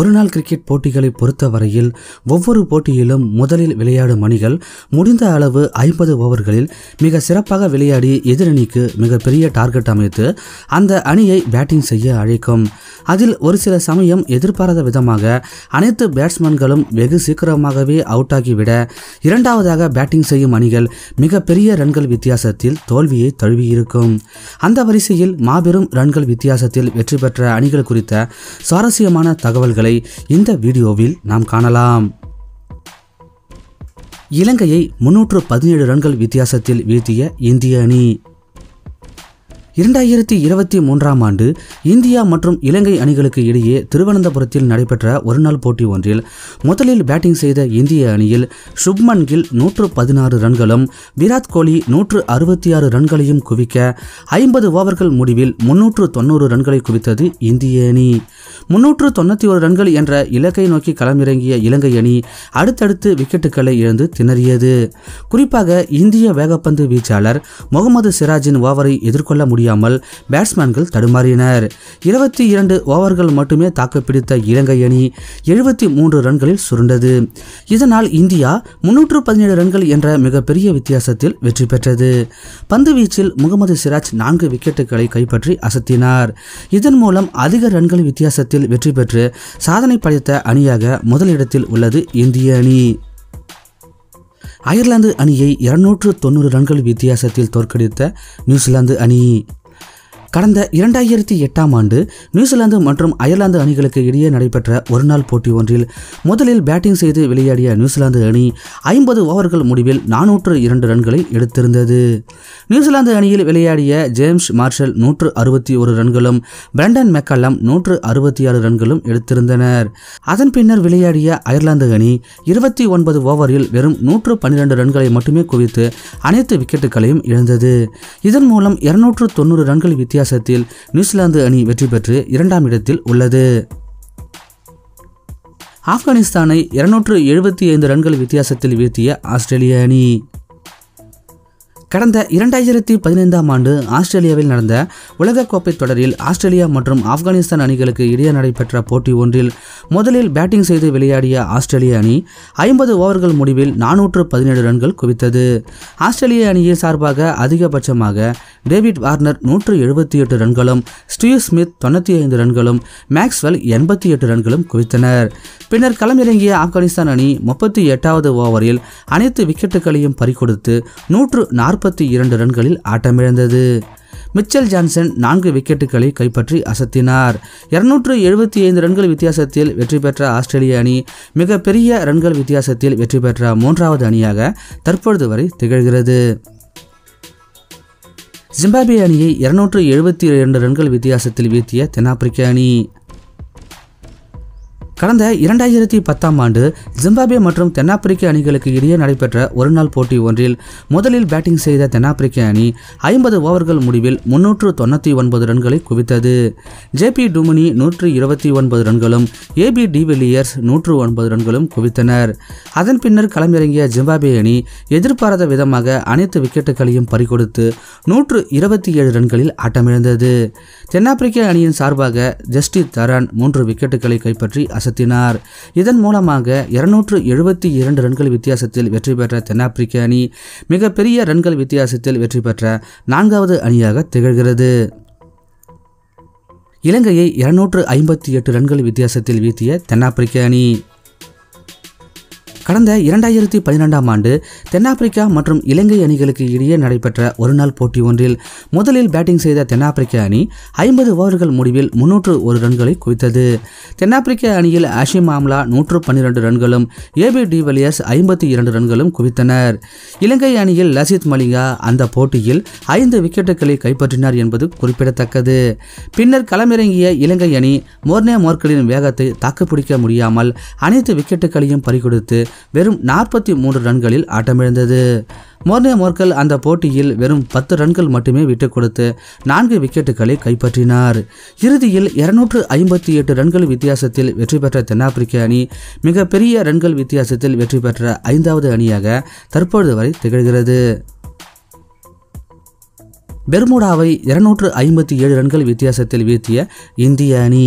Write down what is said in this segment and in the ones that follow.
ஒருநாள் கிரிக்கெட் போட்டிகளை பொறுத்தவரையில் ஒவ்வொரு போட்டியிலும் முதலில் விளையாடும் அணிகள் முடிந்த அளவு ஐம்பது ஓவர்களில் மிக சிறப்பாக விளையாடி எதிரணிக்கு மிகப்பெரிய டார்கெட் அமைத்து அந்த அணியை பேட்டிங் செய்ய அழைக்கும் அதில் ஒரு சில சமயம் எதிர்பாராத விதமாக அனைத்து பேட்ஸ்மேன்களும் வெகு சீக்கிரமாகவே அவுட் ஆகிவிட இரண்டாவதாக பேட்டிங் செய்யும் அணிகள் மிகப்பெரிய ரன்கள் வித்தியாசத்தில் தோல்வியை தழுவியிருக்கும் அந்த வரிசையில் மாபெரும் ரன்கள் வித்தியாசத்தில் வெற்றி பெற்ற அணிகள் குறித்த சுவாரஸ்யமான தகவல்கள் விஷயங்களை இந்த வீடியோவில் நாம் காணலாம் இலங்கையை முன்னூற்று பதினேழு ரன்கள் வித்தியாசத்தில் வீழ்த்திய இந்திய அணி இரண்டாயிரத்தி இருபத்தி மூன்றாம் ஆண்டு இந்தியா மற்றும் இலங்கை அணிகளுக்கு இடையே திருவனந்தபுரத்தில் நடைபெற்ற ஒருநாள் போட்டி ஒன்றில் முதலில் பேட்டிங் செய்த இந்திய அணியில் சுப்மன் கில் நூற்று பதினாறு ரன்களும் விராட் கோலி நூற்று அறுபத்தி ஆறு ரன்களையும் குவிக்க ஐம்பது ஓவர்கள் முடிவில் முன்னூற்று தொன்னூறு ரன்களை குவித்தது இந்திய அணி முன்னூற்று தொண்ணூற்றி ஒரு ரன்கள் என்ற இலக்கை நோக்கி களமிறங்கிய இலங்கை அணி அடுத்தடுத்து விக்கெட்டுகளை இழந்து திணறியது குறிப்பாக இந்திய வேகப்பந்து வீச்சாளர் முகமது சிராஜின் ஓவரை எதிர்கொள்ள முடியும் முடியாமல் பேட்ஸ்மேன்கள் தடுமாறினர் இருபத்தி இரண்டு ஓவர்கள் மட்டுமே தாக்குப்பிடித்த இலங்கை அணி எழுபத்தி மூன்று ரன்களில் சுருண்டது இதனால் இந்தியா முன்னூற்று பதினேழு ரன்கள் என்ற மிகப்பெரிய வித்தியாசத்தில் வெற்றி பெற்றது பந்து வீச்சில் முகமது சிராஜ் நான்கு விக்கெட்டுகளை கைப்பற்றி அசத்தினார் இதன் மூலம் அதிக ரன்கள் வித்தியாசத்தில் வெற்றி பெற்று சாதனை படைத்த அணியாக முதலிடத்தில் உள்ளது இந்திய அணி அயர்லாந்து அணியை இருநூற்று தொண்ணூறு ரன்கள் வித்தியாசத்தில் தோற்கடித்த நியூசிலாந்து அணி கடந்த இரண்டாயிரத்தி எட்டாம் ஆண்டு நியூசிலாந்து மற்றும் அயர்லாந்து அணிகளுக்கு இடையே நடைபெற்ற ஒருநாள் போட்டி ஒன்றில் முதலில் பேட்டிங் செய்து விளையாடிய நியூசிலாந்து அணி ஐம்பது ஓவர்கள் முடிவில் நானூற்று இரண்டு ரன்களை எடுத்திருந்தது நியூசிலாந்து அணியில் விளையாடிய ஜேம்ஸ் மார்ஷல் நூற்று அறுபத்தி ஒரு ரன்களும் பிரண்டன் மெக்கல்லம் நூற்று அறுபத்தி ஆறு ரன்களும் எடுத்திருந்தனர் அதன் பின்னர் விளையாடிய அயர்லாந்து அணி இருபத்தி ஒன்பது ஓவரில் வெறும் நூற்று பன்னிரண்டு ரன்களை மட்டுமே குவித்து அனைத்து விக்கெட்டுகளையும் இழந்தது இதன் மூலம் இருநூற்று தொண்ணூறு ரன்கள் வித்தியாசம் வித்தியாசத்தில் நியூசிலாந்து அணி வெற்றி பெற்று இரண்டாம் இடத்தில் உள்ளது ஆப்கானிஸ்தானை இருநூற்று எழுபத்தி ஐந்து ரன்கள் வித்தியாசத்தில் வீழ்த்திய ஆஸ்திரேலிய அணி கடந்த இரண்டாயிரத்தி பதினைந்தாம் ஆண்டு ஆஸ்திரேலியாவில் நடந்த உலகக்கோப்பை தொடரில் ஆஸ்திரேலியா மற்றும் ஆப்கானிஸ்தான் அணிகளுக்கு இடையே நடைபெற்ற போட்டி ஒன்றில் முதலில் பேட்டிங் செய்து விளையாடிய ஆஸ்திரேலிய அணி ஐம்பது ஓவர்கள் முடிவில் நானூற்று பதினேழு ரன்கள் குவித்தது ஆஸ்திரேலிய அணியின் சார்பாக அதிகபட்சமாக டேவிட் வார்னர் நூற்று எழுபத்தி எட்டு ரன்களும் ஸ்டீவ் ஸ்மித் தொண்ணூற்றி ஐந்து ரன்களும் மேக்ஸ்வெல் எண்பத்தி எட்டு ரன்களும் குவித்தனர் பின்னர் களமிறங்கிய ஆப்கானிஸ்தான் அணி முப்பத்தி எட்டாவது ஓவரில் அனைத்து விக்கெட்டுகளையும் பறிகொடுத்து நூற்று நாற்பது நாற்பத்தி இரண்டு ரன்களில் ஆட்டமிழந்தது மிச்சல் ஜான்சன் நான்கு விக்கெட்டுகளை கைப்பற்றி அசத்தினார் இருநூற்று எழுபத்தி ஐந்து ரன்கள் வித்தியாசத்தில் வெற்றி பெற்ற ஆஸ்திரேலிய அணி மிகப்பெரிய ரன்கள் வித்தியாசத்தில் வெற்றி பெற்ற மூன்றாவது அணியாக தற்பொழுது வரை திகழ்கிறது ஜிம்பாபே அணியை இருநூற்று எழுபத்தி இரண்டு ரன்கள் வித்தியாசத்தில் வீழ்த்திய தென்னாப்பிரிக்க அணி கடந்த இரண்டாயிரத்தி பத்தாம் ஆண்டு ஜிம்பாப்வே மற்றும் தென்னாப்பிரிக்க அணிகளுக்கு இடையே நடைபெற்ற ஒருநாள் போட்டி ஒன்றில் முதலில் பேட்டிங் செய்த தென்னாப்பிரிக்க அணி ஐம்பது ஓவர்கள் முடிவில் முன்னூற்று தொண்ணூற்றி ஒன்பது ரன்களை குவித்தது ஜேபி டுமினி நூற்று இருபத்தி ஒன்பது ரன்களும் ஏபி டிவில்லியர்ஸ் நூற்று ஒன்பது ரன்களும் குவித்தனர் அதன் பின்னர் களமிறங்கிய ஜிம்பாப்வே அணி எதிர்பாராத விதமாக அனைத்து விக்கெட்டுகளையும் பறிகொடுத்து நூற்று இருபத்தி ஏழு ரன்களில் ஆட்டமிழந்தது தென்னாப்பிரிக்க அணியின் சார்பாக ஜஸ்டி தரான் மூன்று விக்கெட்டுகளை கைப்பற்றி அசை வசத்தினார் இதன் மூலமாக இருநூற்று எழுபத்தி இரண்டு ரன்கள் வித்தியாசத்தில் வெற்றி பெற்ற தென்னாப்பிரிக்க அணி மிகப்பெரிய ரன்கள் வித்தியாசத்தில் வெற்றி பெற்ற நான்காவது அணியாக திகழ்கிறது இலங்கையை இருநூற்று ஐம்பத்தி எட்டு ரன்கள் வித்தியாசத்தில் வீழ்த்திய தென்னாப்பிரிக்க அணி கடந்த இரண்டாயிரத்தி பதினெண்டாம் ஆண்டு தென்னாப்பிரிக்கா மற்றும் இலங்கை அணிகளுக்கு இடையே நடைபெற்ற ஒருநாள் போட்டி ஒன்றில் முதலில் பேட்டிங் செய்த தென்னாப்பிரிக்க அணி ஐம்பது ஓவர்கள் முடிவில் முன்னூற்று ஒரு ரன்களை குவித்தது தென்னாப்பிரிக்க அணியில் அஷிம் ஆம்லா நூற்று பன்னிரண்டு ரன்களும் ஏபி டிவிலியர்ஸ் ஐம்பத்தி இரண்டு ரன்களும் குவித்தனர் இலங்கை அணியில் லசித் மலிங்கா அந்த போட்டியில் ஐந்து விக்கெட்டுகளை கைப்பற்றினார் என்பது குறிப்பிடத்தக்கது பின்னர் களமிறங்கிய இலங்கை அணி மோர்னே மோர்களின் வேகத்தை தாக்குப்பிடிக்க முடியாமல் அனைத்து விக்கெட்டுகளையும் பறிகொடுத்து வெறும் நாற்பத்தி மூன்று ரன்களில் ஆட்டமிழந்தது மோர்னே மோர்கல் அந்த போட்டியில் வெறும் பத்து ரன்கள் மட்டுமே விட்டுக் கொடுத்து நான்கு விக்கெட்டுகளை கைப்பற்றினார் இறுதியில் இருநூற்று ஐம்பத்தி எட்டு ரன்கள் வித்தியாசத்தில் வெற்றி பெற்ற தென்னாப்பிரிக்க அணி மிகப்பெரிய ரன்கள் வித்தியாசத்தில் வெற்றி பெற்ற ஐந்தாவது அணியாக தற்பொழுது வரை திகழ்கிறது பெர்முடாவை இருநூற்று ஐம்பத்தி ஏழு ரன்கள் வித்தியாசத்தில் வீழ்த்திய இந்திய அணி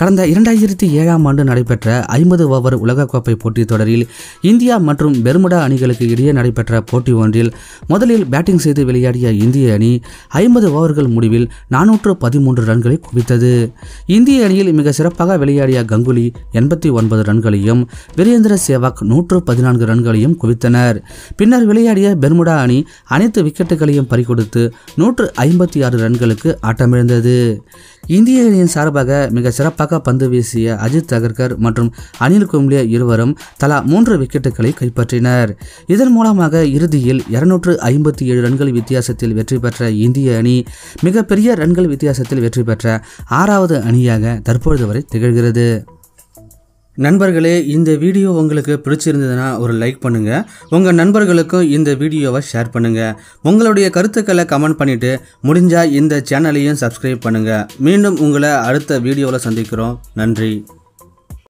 கடந்த இரண்டாயிரத்தி ஏழாம் ஆண்டு நடைபெற்ற ஐம்பது ஓவர் உலகக்கோப்பை போட்டித் தொடரில் இந்தியா மற்றும் பெர்முடா அணிகளுக்கு இடையே நடைபெற்ற போட்டி ஒன்றில் முதலில் பேட்டிங் செய்து விளையாடிய இந்திய அணி ஐம்பது ஓவர்கள் முடிவில் நானூற்று பதிமூன்று ரன்களை குவித்தது இந்திய அணியில் மிக சிறப்பாக விளையாடிய கங்குலி எண்பத்தி ஒன்பது ரன்களையும் வீரேந்திர சேவாக் நூற்று பதினான்கு ரன்களையும் குவித்தனர் பின்னர் விளையாடிய பெர்முடா அணி அனைத்து விக்கெட்டுகளையும் பறிகொடுத்து நூற்று ஐம்பத்தி ஆறு ரன்களுக்கு ஆட்டமிழந்தது இந்திய அணியின் சார்பாக மிக சிறப்பாக பந்து வீசிய அஜித் தகர்கர் மற்றும் அனில் கும்ப்ளிய இருவரும் தலா மூன்று விக்கெட்டுகளை கைப்பற்றினர் இதன் மூலமாக இறுதியில் இருநூற்று ஐம்பத்தி ஏழு ரன்கள் வித்தியாசத்தில் வெற்றி பெற்ற இந்திய அணி மிகப்பெரிய ரன்கள் வித்தியாசத்தில் வெற்றி பெற்ற ஆறாவது அணியாக தற்பொழுது வரை திகழ்கிறது நண்பர்களே இந்த வீடியோ உங்களுக்கு பிடிச்சிருந்ததுன்னா ஒரு லைக் பண்ணுங்கள் உங்கள் நண்பர்களுக்கும் இந்த வீடியோவை ஷேர் பண்ணுங்கள் உங்களுடைய கருத்துக்களை கமெண்ட் பண்ணிவிட்டு முடிஞ்சால் இந்த சேனலையும் சப்ஸ்கிரைப் பண்ணுங்கள் மீண்டும் உங்களை அடுத்த வீடியோவில் சந்திக்கிறோம் நன்றி